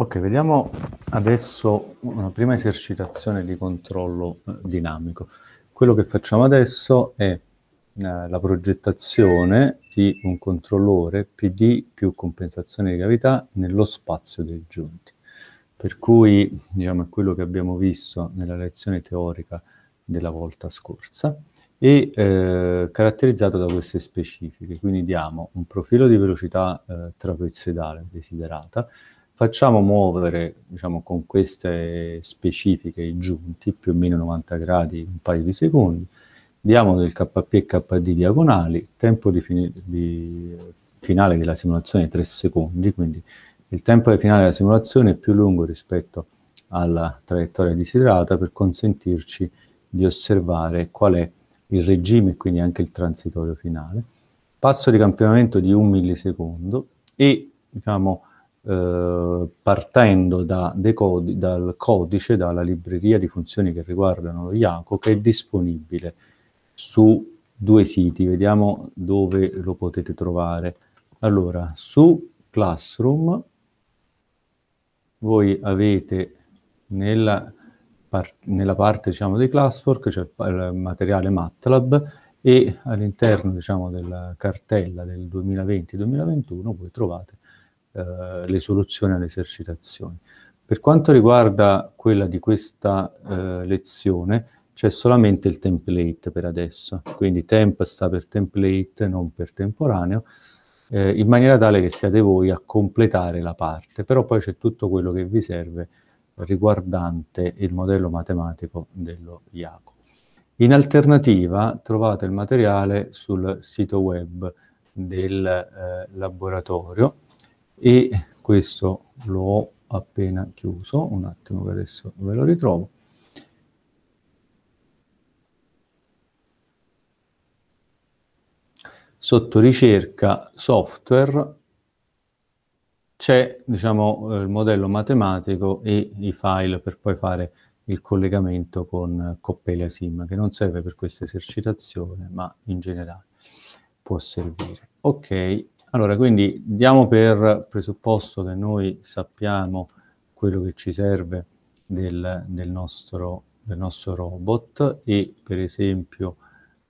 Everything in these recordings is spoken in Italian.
Ok, vediamo adesso una prima esercitazione di controllo eh, dinamico. Quello che facciamo adesso è eh, la progettazione di un controllore PD più compensazione di gravità nello spazio dei giunti. Per cui, diciamo, è quello che abbiamo visto nella lezione teorica della volta scorsa e eh, caratterizzato da queste specifiche. Quindi diamo un profilo di velocità eh, trapezoidale desiderata, facciamo muovere diciamo, con queste specifiche i giunti più o meno 90 gradi un paio di secondi, diamo del KP e KD diagonali, tempo di fine, di finale della simulazione è 3 secondi, quindi il tempo di finale della simulazione è più lungo rispetto alla traiettoria desiderata per consentirci di osservare qual è il regime e quindi anche il transitorio finale. Passo di campionamento di un millisecondo e diciamo, eh, partendo da codi, dal codice, dalla libreria di funzioni che riguardano lo Yanko, che è disponibile su due siti. Vediamo dove lo potete trovare. Allora, su Classroom voi avete nella, par nella parte diciamo, dei classwork, c'è cioè il materiale MATLAB, e all'interno diciamo, della cartella del 2020-2021 voi trovate eh, le soluzioni alle esercitazioni. Per quanto riguarda quella di questa eh, lezione, c'è solamente il template per adesso, quindi temp sta per template, non per temporaneo, eh, in maniera tale che siate voi a completare la parte, però poi c'è tutto quello che vi serve riguardante il modello matematico dello IACO. In alternativa trovate il materiale sul sito web del eh, laboratorio e questo lo ho appena chiuso, un attimo che adesso ve lo ritrovo. Sotto ricerca software c'è diciamo, eh, il modello matematico e i file per poi fare il collegamento con Coppelia Sim, che non serve per questa esercitazione, ma in generale può servire. Ok, allora, quindi diamo per presupposto che noi sappiamo quello che ci serve del, del, nostro, del nostro robot e per esempio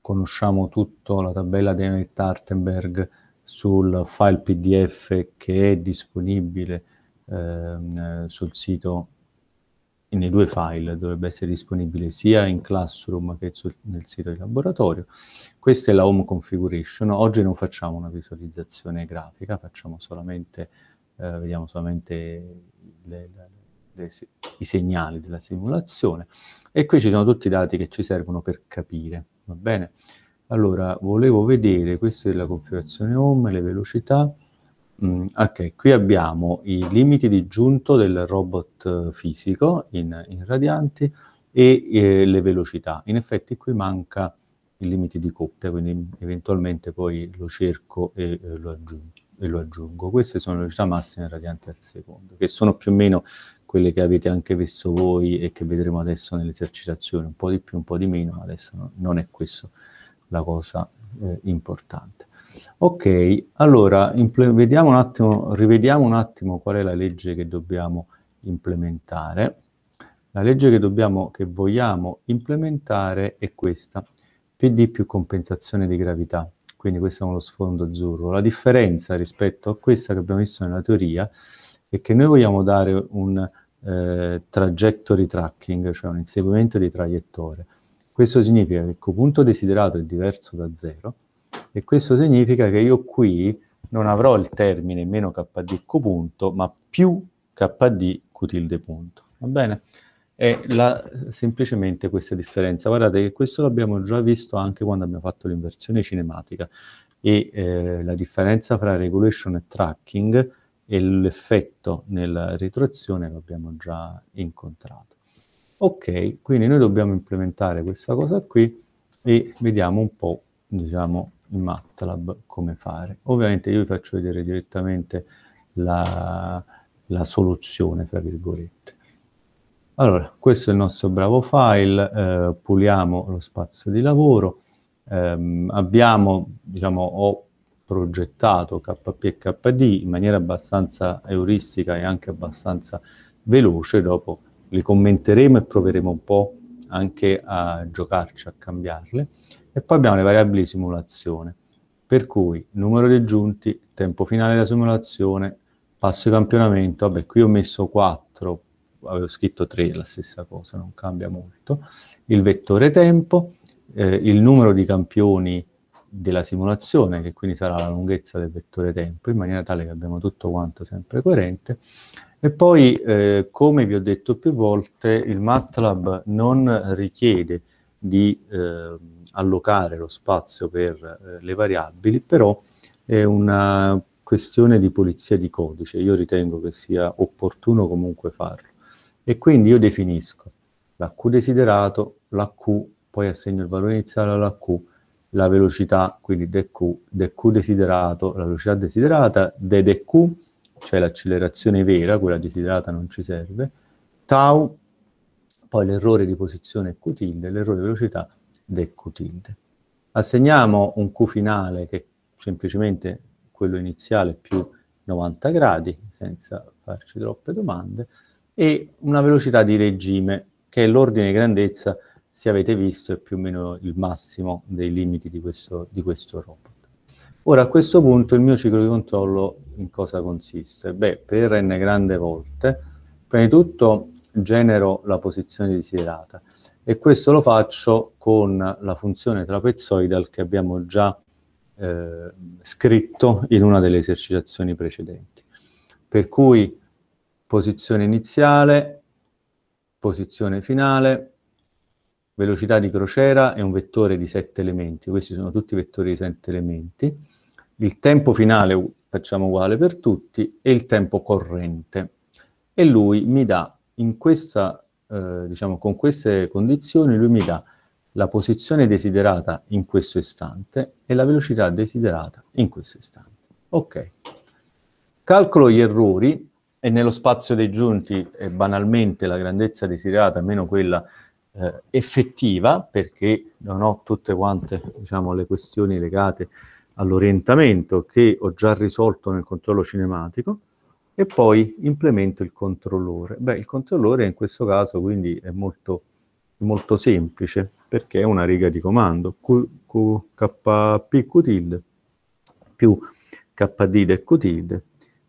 conosciamo tutta la tabella di Emmet Tartenberg sul file PDF che è disponibile eh, sul sito nei due file dovrebbe essere disponibile sia in Classroom che nel sito di laboratorio. Questa è la Home Configuration. Oggi non facciamo una visualizzazione grafica, facciamo solamente, eh, vediamo solamente le, le, le, i segnali della simulazione. E qui ci sono tutti i dati che ci servono per capire, va bene? Allora, volevo vedere, questa è la configurazione home, le velocità, Mm, ok, qui abbiamo i limiti di giunto del robot eh, fisico in, in radianti e eh, le velocità. In effetti qui manca il limite di coppia, quindi eventualmente poi lo cerco e, eh, lo, aggiungo, e lo, aggiungo, Queste sono le velocità massime radianti al secondo, che sono più o meno quelle che avete anche visto voi e che vedremo adesso nell'esercitazione, un po' di più, un po' di meno, adesso non è questa la cosa eh, importante. Ok, allora vediamo un attimo, rivediamo un attimo qual è la legge che dobbiamo implementare. La legge che, dobbiamo, che vogliamo implementare è questa, PD più compensazione di gravità, quindi questo è uno sfondo azzurro. La differenza rispetto a questa che abbiamo visto nella teoria è che noi vogliamo dare un eh, trajectory tracking, cioè un inseguimento di traiettore. Questo significa che il punto desiderato è diverso da zero, e questo significa che io qui non avrò il termine meno kd q punto, ma più kd q tilde punto. Va bene? È la, semplicemente questa differenza. Guardate che questo l'abbiamo già visto anche quando abbiamo fatto l'inversione cinematica e eh, la differenza fra regulation e tracking e l'effetto nella retroazione l'abbiamo già incontrato. Ok, quindi noi dobbiamo implementare questa cosa qui e vediamo un po', diciamo, in MATLAB come fare. Ovviamente io vi faccio vedere direttamente la, la soluzione, tra virgolette. Allora, questo è il nostro bravo file, eh, puliamo lo spazio di lavoro, ehm, abbiamo, diciamo, ho progettato KP e KD in maniera abbastanza euristica e anche abbastanza veloce, dopo li commenteremo e proveremo un po' anche a giocarci, a cambiarle. E poi abbiamo le variabili di simulazione, per cui numero di aggiunti, tempo finale della simulazione, passo di campionamento, vabbè qui ho messo 4, avevo scritto 3, la stessa cosa, non cambia molto, il vettore tempo, eh, il numero di campioni della simulazione, che quindi sarà la lunghezza del vettore tempo, in maniera tale che abbiamo tutto quanto sempre coerente, e poi, eh, come vi ho detto più volte, il MATLAB non richiede di eh, allocare lo spazio per eh, le variabili, però è una questione di polizia di codice, io ritengo che sia opportuno comunque farlo. E quindi io definisco la Q desiderato, la Q, poi assegno il valore iniziale alla Q, la velocità, quindi dq, dq desiderato, la velocità desiderata, ddq, cioè l'accelerazione vera, quella desiderata non ci serve, tau, poi l'errore di posizione q tilde, l'errore di velocità decutinte. Assegniamo un Q finale che è semplicemente quello iniziale più 90 gradi, senza farci troppe domande, e una velocità di regime, che è l'ordine di grandezza, se avete visto, è più o meno il massimo dei limiti di questo, di questo robot. Ora, a questo punto, il mio ciclo di controllo in cosa consiste? Beh, per n grande volte, prima di tutto genero la posizione desiderata e questo lo faccio con la funzione trapezoidal che abbiamo già eh, scritto in una delle esercitazioni precedenti. Per cui posizione iniziale, posizione finale, velocità di crociera è un vettore di 7 elementi, questi sono tutti vettori di 7 elementi, il tempo finale uh, facciamo uguale per tutti e il tempo corrente e lui mi dà in questa eh, diciamo, con queste condizioni lui mi dà la posizione desiderata in questo istante e la velocità desiderata in questo istante. Ok. Calcolo gli errori e nello spazio dei giunti è banalmente la grandezza desiderata meno quella eh, effettiva, perché non ho tutte quante diciamo, le questioni legate all'orientamento che ho già risolto nel controllo cinematico, e poi implemento il controllore. Beh, il controllore in questo caso quindi è molto, molto semplice perché è una riga di comando kpq più kd del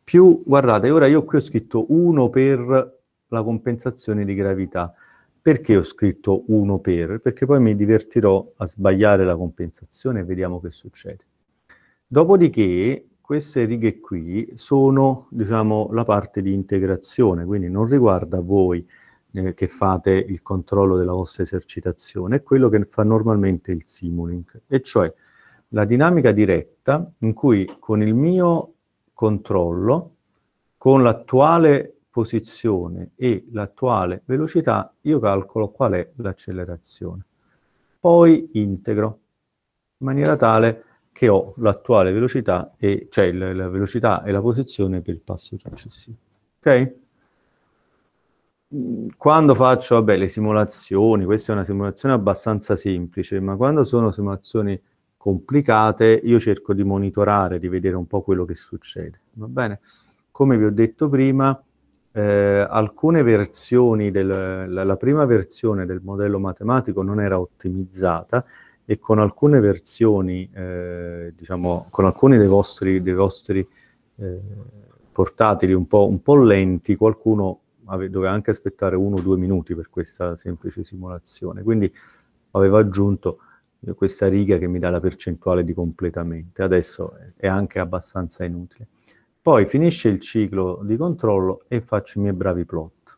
più, guardate, ora io qui ho scritto 1 per la compensazione di gravità. Perché ho scritto 1 per? Perché poi mi divertirò a sbagliare la compensazione e vediamo che succede. Dopodiché queste righe qui sono diciamo, la parte di integrazione, quindi non riguarda voi eh, che fate il controllo della vostra esercitazione, è quello che fa normalmente il Simulink, e cioè la dinamica diretta in cui con il mio controllo, con l'attuale posizione e l'attuale velocità, io calcolo qual è l'accelerazione. Poi integro, in maniera tale che ho l'attuale velocità, e, cioè la, la velocità e la posizione per il passo successivo. Ok? Quando faccio vabbè, le simulazioni, questa è una simulazione abbastanza semplice, ma quando sono simulazioni complicate io cerco di monitorare, di vedere un po' quello che succede. Va bene? Come vi ho detto prima, eh, alcune versioni, del, la, la, prima versione del modello matematico non era ottimizzata e con alcune versioni, eh, diciamo, con alcuni dei vostri, dei vostri eh, portatili un po', un po', lenti, qualcuno ave, doveva anche aspettare uno o due minuti per questa semplice simulazione. Quindi avevo aggiunto questa riga che mi dà la percentuale di completamento. Adesso è anche abbastanza inutile. Poi finisce il ciclo di controllo e faccio i miei bravi plot.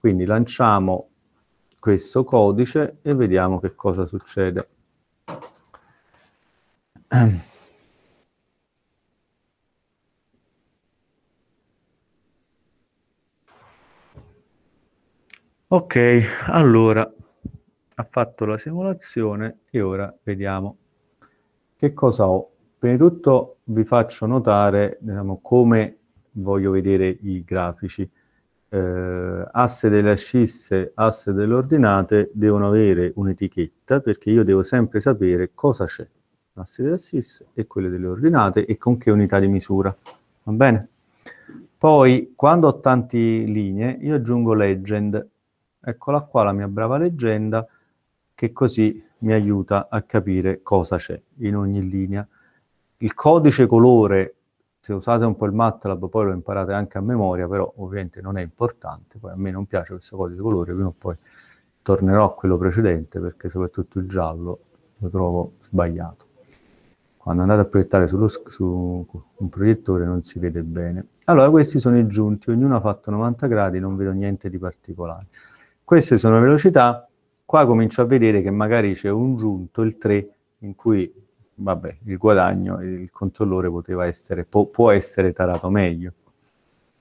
Quindi lanciamo questo codice e vediamo che cosa succede. Ok, allora ha fatto la simulazione e ora vediamo che cosa ho. Prima di tutto vi faccio notare diciamo, come voglio vedere i grafici. Eh, asse delle ascisse, asse delle ordinate devono avere un'etichetta perché io devo sempre sapere cosa c'è classi dell'assis e quelle delle ordinate e con che unità di misura. Va bene? Poi, quando ho tante linee, io aggiungo legend. Eccola qua la mia brava leggenda, che così mi aiuta a capire cosa c'è in ogni linea. Il codice colore, se usate un po' il MATLAB, poi lo imparate anche a memoria, però ovviamente non è importante, poi a me non piace questo codice colore, prima o poi tornerò a quello precedente, perché soprattutto il giallo lo trovo sbagliato quando andate a proiettare sullo, su un proiettore non si vede bene. Allora questi sono i giunti, ognuno ha fatto 90 gradi, non vedo niente di particolare. Queste sono le velocità, qua comincio a vedere che magari c'è un giunto, il 3, in cui vabbè, il guadagno, il controllore poteva essere, può, può essere tarato meglio.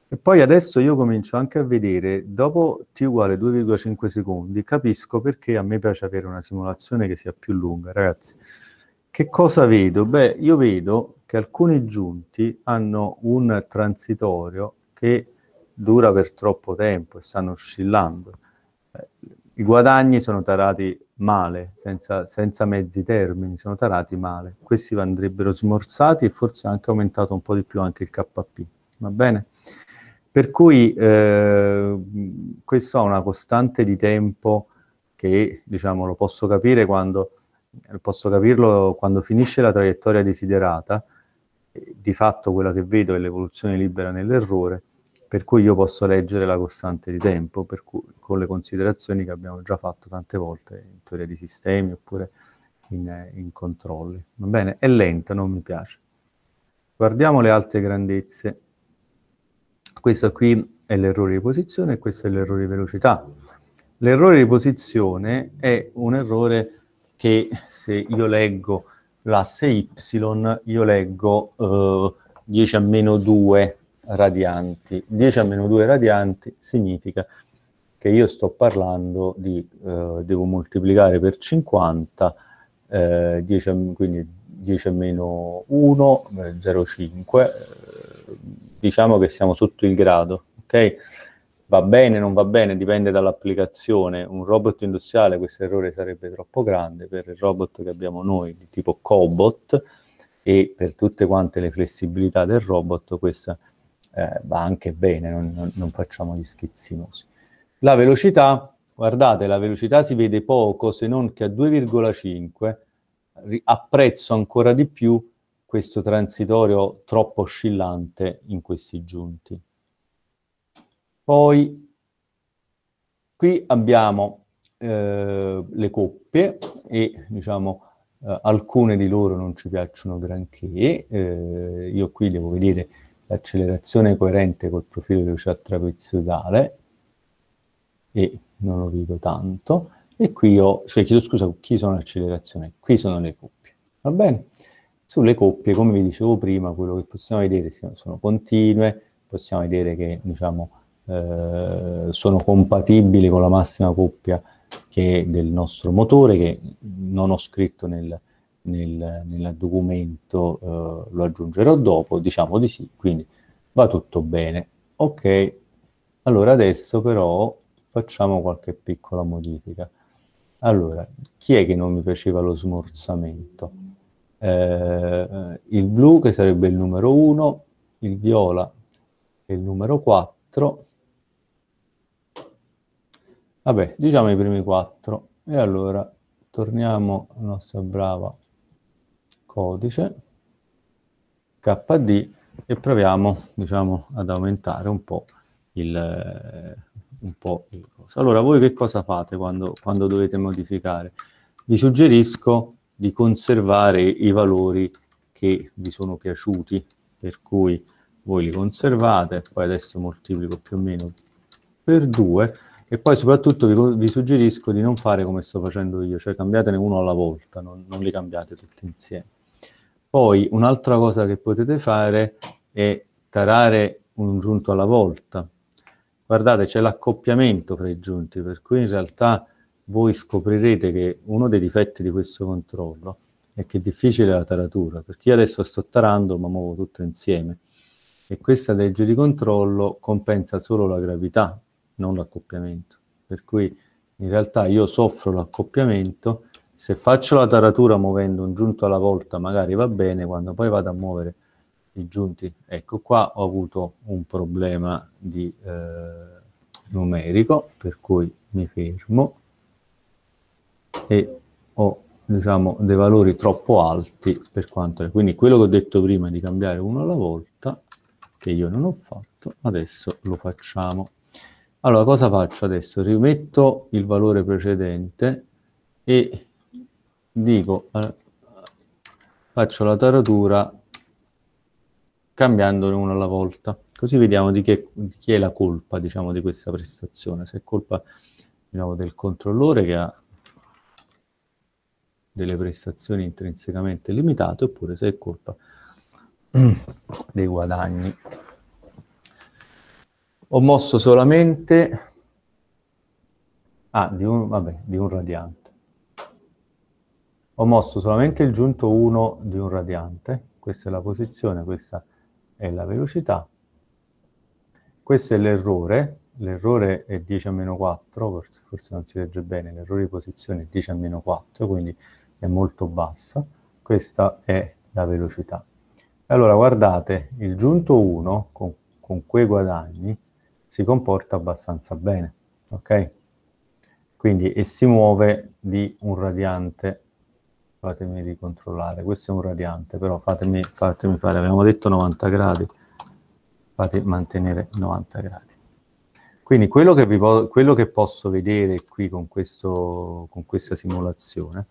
E poi adesso io comincio anche a vedere, dopo t uguale 2,5 secondi, capisco perché a me piace avere una simulazione che sia più lunga, ragazzi che cosa vedo? Beh, io vedo che alcuni giunti hanno un transitorio che dura per troppo tempo e stanno oscillando. Eh, I guadagni sono tarati male, senza, senza, mezzi termini, sono tarati male. Questi andrebbero smorzati e forse anche aumentato un po' di più anche il KP, va bene? Per cui eh, questo ha una costante di tempo che, diciamo, lo posso capire quando posso capirlo quando finisce la traiettoria desiderata, eh, di fatto quella che vedo è l'evoluzione libera nell'errore, per cui io posso leggere la costante di tempo, cui, con le considerazioni che abbiamo già fatto tante volte in teoria di sistemi oppure in, eh, in controlli. Va bene? È lenta, non mi piace. Guardiamo le altre grandezze. Questo qui è l'errore di posizione e questo è l'errore di velocità. L'errore di posizione è un errore che se io leggo l'asse y, io leggo eh, 10 a meno 2 radianti. 10 a meno 2 radianti significa che io sto parlando di, eh, devo moltiplicare per 50, eh, 10 a, quindi 10 a meno 1, 0,5, eh, eh, diciamo che siamo sotto il grado, ok? va bene, non va bene, dipende dall'applicazione. Un robot industriale questo errore sarebbe troppo grande per il robot che abbiamo noi, di tipo cobot, e per tutte quante le flessibilità del robot questo eh, va anche bene, non, non facciamo gli schizzinosi. La velocità, guardate, la velocità si vede poco, se non che a 2,5 apprezzo ancora di più questo transitorio troppo oscillante in questi giunti. Poi qui abbiamo eh, le coppie e diciamo eh, alcune di loro non ci piacciono granché. Eh, io qui devo vedere l'accelerazione coerente col profilo di velocità trapezoidale e non lo vedo tanto. E qui ho, cioè, chiedo scusa, chi sono l'accelerazione, qui sono le coppie, va bene? Sulle coppie, come vi dicevo prima, quello che possiamo vedere sono continue, possiamo vedere che diciamo, eh, sono compatibili con la massima coppia che del nostro motore, che non ho scritto nel, nel, nel documento, eh, lo aggiungerò dopo, diciamo di sì, quindi va tutto bene. Ok, allora adesso però facciamo qualche piccola modifica. Allora, chi è che non mi piaceva lo smorzamento? Eh, il blu che sarebbe il numero 1, il viola che è il numero 4, Vabbè, diciamo i primi quattro. E allora torniamo alla nostra brava codice KD e proviamo diciamo, ad aumentare un po' il, un po il cosa. Allora, voi che cosa fate quando, quando dovete modificare? Vi suggerisco di conservare i valori che vi sono piaciuti, per cui voi li conservate, poi adesso moltiplico più o meno per 2 e poi soprattutto vi, vi, suggerisco di non fare come sto facendo io, cioè cambiatene uno alla volta, non, non li cambiate tutti insieme. Poi un'altra cosa che potete fare è tarare un giunto alla volta. Guardate, c'è l'accoppiamento fra i giunti, per cui in realtà voi scoprirete che uno dei difetti di questo controllo è che è difficile la taratura, perché io adesso sto tarando ma muovo tutto insieme e questa legge di controllo compensa solo la gravità, non l'accoppiamento. Per cui in realtà io soffro l'accoppiamento, se faccio la taratura muovendo un giunto alla volta magari va bene, quando poi vado a muovere i giunti, ecco qua ho avuto un problema di, eh, numerico, per cui mi fermo e ho diciamo, dei valori troppo alti per quanto è. Quindi quello che ho detto prima di cambiare uno alla volta, che io non ho fatto, adesso lo facciamo. Allora, cosa faccio adesso? Rimetto il valore precedente e dico, faccio la taratura cambiandone uno alla volta. Così vediamo di, che, di chi è la colpa, diciamo, di questa prestazione. Se è colpa, diciamo, del controllore che ha delle prestazioni intrinsecamente limitate, oppure se è colpa mm. dei guadagni ho mosso solamente ah, di, un, vabbè, di un radiante ho mosso solamente il giunto 1 di un radiante questa è la posizione, questa è la velocità questo è l'errore l'errore è 10 a meno 4 forse, forse non si legge bene l'errore di posizione è 10 a meno 4 quindi è molto bassa questa è la velocità allora guardate il giunto 1 con, con quei guadagni si comporta abbastanza bene, ok? Quindi, e si muove di un radiante, fatemi ricontrollare, questo è un radiante, però fatemi, fatemi fare, abbiamo detto 90 gradi, fate mantenere 90 gradi. Quindi quello che, vi quello che posso vedere qui con, questo, con questa simulazione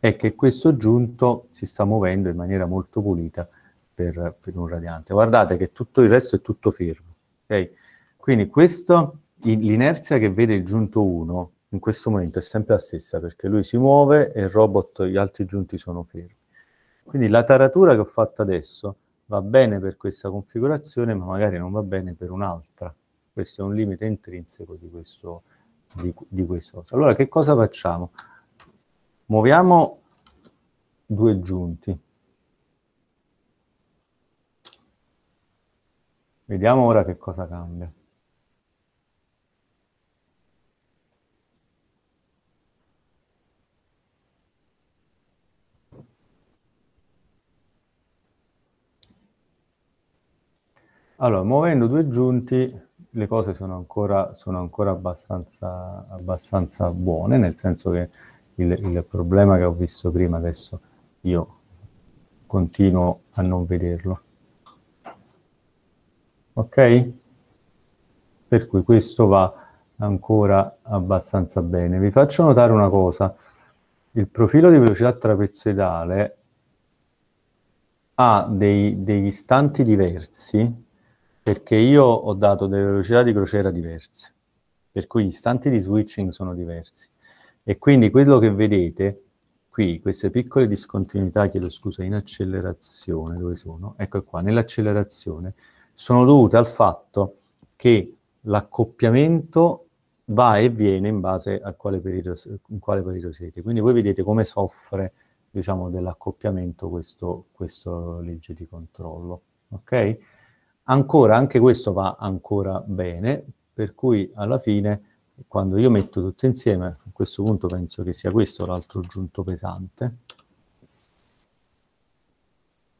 è che questo giunto si sta muovendo in maniera molto pulita per, per un radiante. Guardate che tutto il resto è tutto fermo, okay? Quindi questo, l'inerzia che vede il giunto 1 in questo momento è sempre la stessa perché lui si muove e il robot, gli altri giunti sono fermi. Quindi la taratura che ho fatto adesso va bene per questa configurazione ma magari non va bene per un'altra. Questo è un limite intrinseco di questo, di, di questo. Allora che cosa facciamo? Muoviamo due giunti. Vediamo ora che cosa cambia. Allora, muovendo due giunti le cose sono ancora, sono ancora abbastanza, abbastanza, buone, nel senso che il, il, problema che ho visto prima adesso io continuo a non vederlo. Ok? Per cui questo va ancora abbastanza bene. Vi faccio notare una cosa, il profilo di velocità trapezoidale ha dei, degli istanti diversi perché io ho dato delle velocità di crociera diverse, per cui gli istanti di switching sono diversi. E quindi quello che vedete qui, queste piccole discontinuità, chiedo scusa, in accelerazione, dove sono? Ecco qua, nell'accelerazione, sono dovute al fatto che l'accoppiamento va e viene in base a quale periodo, in quale periodo siete. Quindi voi vedete come soffre, diciamo, dell'accoppiamento questo, questo legge di controllo, ok? ancora anche questo va ancora bene per cui alla fine quando io metto tutto insieme a questo punto penso che sia questo l'altro giunto pesante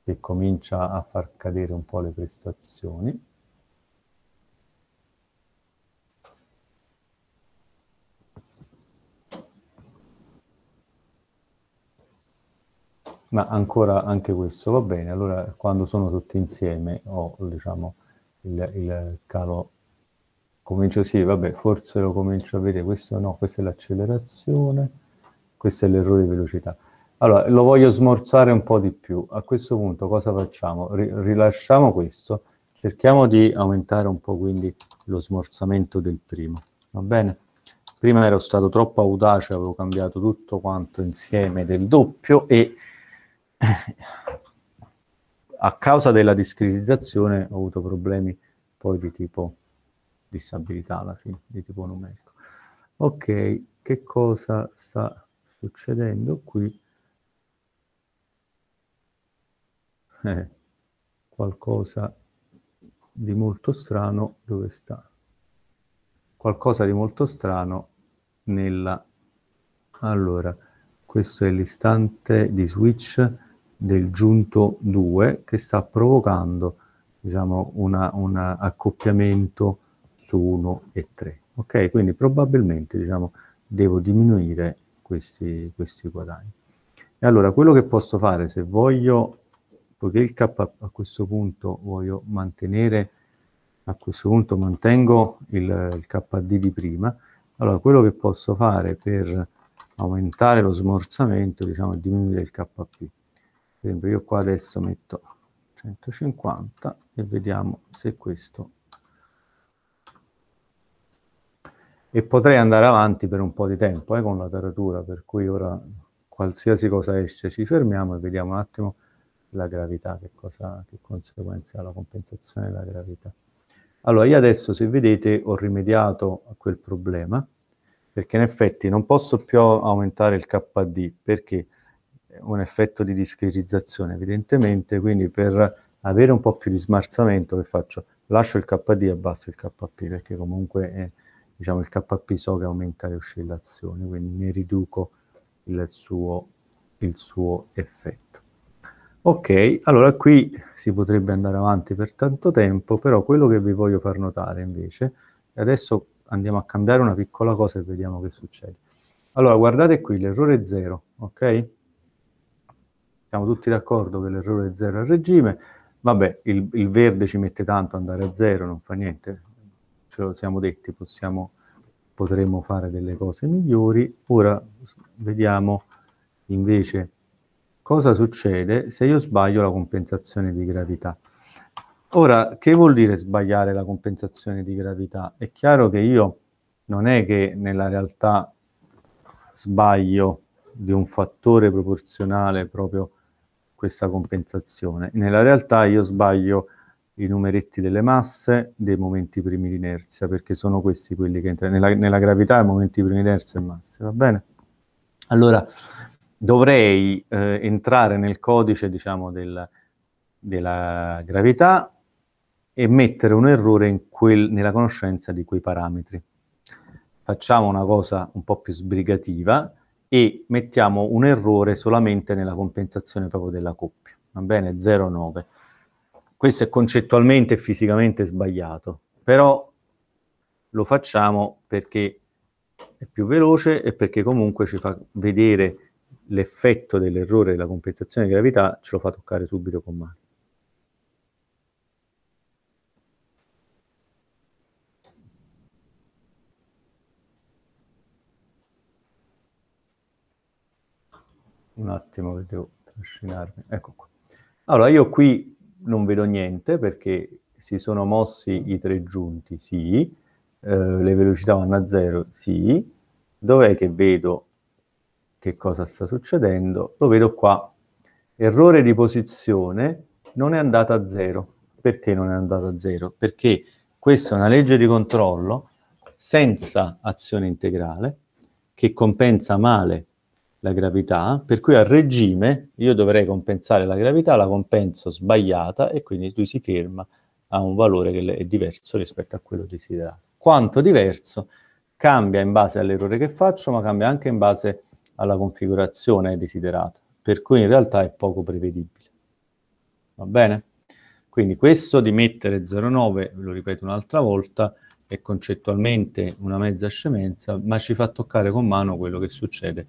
che comincia a far cadere un po' le prestazioni ma ancora anche questo va bene. Allora, quando sono tutti insieme ho, diciamo, il, il calo, comincio, sì, vabbè, forse lo comincio a vedere, questo no, questa è l'accelerazione, questo è l'errore di velocità. Allora, lo voglio smorzare un po' di più. A questo punto cosa facciamo? Ri rilasciamo questo, cerchiamo di aumentare un po' quindi lo smorzamento del primo, va bene? Prima ero stato troppo audace, avevo cambiato tutto quanto insieme del doppio e a causa della discretizzazione ho avuto problemi poi di tipo disabilità alla fine, di tipo numerico. Ok, che cosa sta succedendo qui? Eh, qualcosa di molto strano dove sta? Qualcosa di molto strano nella... Allora, questo è l'istante di switch del giunto 2 che sta provocando diciamo, un accoppiamento su 1 e 3. Ok, quindi probabilmente diciamo, devo diminuire questi, questi guadagni. E allora quello che posso fare se voglio, poiché il K a questo punto voglio mantenere, a questo punto mantengo il, il KD di prima, allora quello che posso fare per aumentare lo smorzamento diciamo, è diminuire il KP per esempio io qua adesso metto 150 e vediamo se questo e potrei andare avanti per un po' di tempo eh, con la taratura per cui ora qualsiasi cosa esce ci fermiamo e vediamo un attimo la gravità che, cosa, che conseguenza ha la compensazione della gravità allora io adesso se vedete ho rimediato a quel problema perché in effetti non posso più aumentare il KD perché un effetto di discretizzazione evidentemente, quindi per avere un po' più di smarzamento che faccio? Lascio il KD e abbasso il KP perché comunque eh, diciamo il KP so che aumenta le oscillazioni, quindi ne riduco il suo, il suo effetto. Ok, allora qui si potrebbe andare avanti per tanto tempo, però quello che vi voglio far notare invece, e adesso andiamo a cambiare una piccola cosa e vediamo che succede. Allora, guardate qui, l'errore 0, ok? siamo tutti d'accordo che l'errore è zero al regime, vabbè, il, il verde ci mette tanto andare a zero, non fa niente, ce lo siamo detti, possiamo, potremmo fare delle cose migliori. Ora vediamo invece cosa succede se io sbaglio la compensazione di gravità. Ora, che vuol dire sbagliare la compensazione di gravità? È chiaro che io non è che nella realtà sbaglio di un fattore proporzionale proprio questa compensazione. Nella realtà io sbaglio i numeretti delle masse dei momenti primi di inerzia, perché sono questi quelli che entrano nella, nella gravità, i momenti primi di inerzia e masse, va bene? Allora, dovrei eh, entrare nel codice, diciamo, del, della gravità e mettere un errore quel, nella conoscenza di quei parametri. Facciamo una cosa un po' più sbrigativa, e mettiamo un errore solamente nella compensazione proprio della coppia, va bene? 0,9. Questo è concettualmente e fisicamente sbagliato, però lo facciamo perché è più veloce e perché comunque ci fa vedere l'effetto dell'errore della compensazione di gravità, ce lo fa toccare subito con mano. un attimo che devo trascinarmi, ecco qua. Allora, io qui non vedo niente perché si sono mossi i tre giunti, sì, eh, le velocità vanno a zero, sì, dov'è che vedo che cosa sta succedendo? Lo vedo qua, errore di posizione non è andata a zero. Perché non è andata a zero? Perché questa è una legge di controllo senza azione integrale che compensa male la gravità, per cui al regime io dovrei compensare la gravità, la compenso sbagliata e quindi lui si ferma a un valore che è diverso rispetto a quello desiderato. Quanto diverso cambia in base all'errore che faccio, ma cambia anche in base alla configurazione desiderata, per cui in realtà è poco prevedibile. Va bene? Quindi questo di mettere 0,9, lo ripeto un'altra volta, è concettualmente una mezza scemenza, ma ci fa toccare con mano quello che succede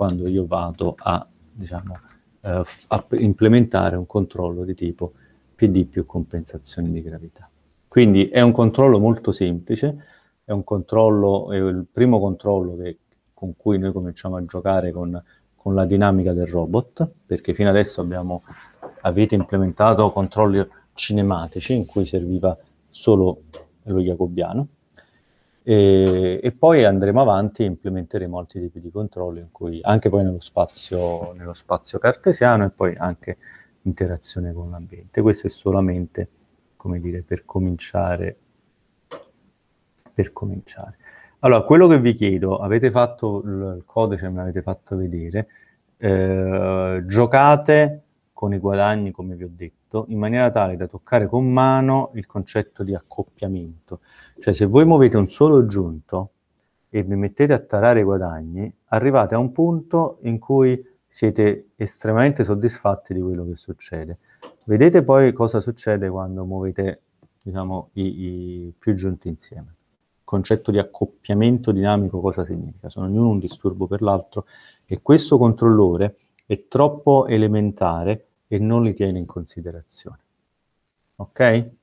quando io vado a, diciamo, eh, a implementare un controllo di tipo PD più compensazione di gravità. Quindi è un controllo molto semplice, è, controllo, è il primo controllo che, con cui noi cominciamo a giocare con, con, la dinamica del robot, perché fino adesso abbiamo, avete implementato controlli cinematici in cui serviva solo lo jacobiano, e, e, poi andremo avanti e implementeremo altri tipi di controlli, anche poi nello spazio, nello spazio, cartesiano e poi anche interazione con l'ambiente. Questo è solamente, come dire, per cominciare. Per cominciare. Allora, quello che vi chiedo, avete fatto il codice, me l'avete fatto vedere, eh, giocate con i guadagni, come vi ho detto, oggetto in maniera tale da toccare con mano il concetto di accoppiamento. Cioè se voi muovete un solo giunto e vi mettete a tarare i guadagni, arrivate a un punto in cui siete estremamente soddisfatti di quello che succede. Vedete poi cosa succede quando muovete diciamo, i, i più giunti insieme. Il Concetto di accoppiamento dinamico cosa significa? Sono ognuno un disturbo per l'altro e questo controllore è troppo elementare e non li tiene in considerazione. Ok?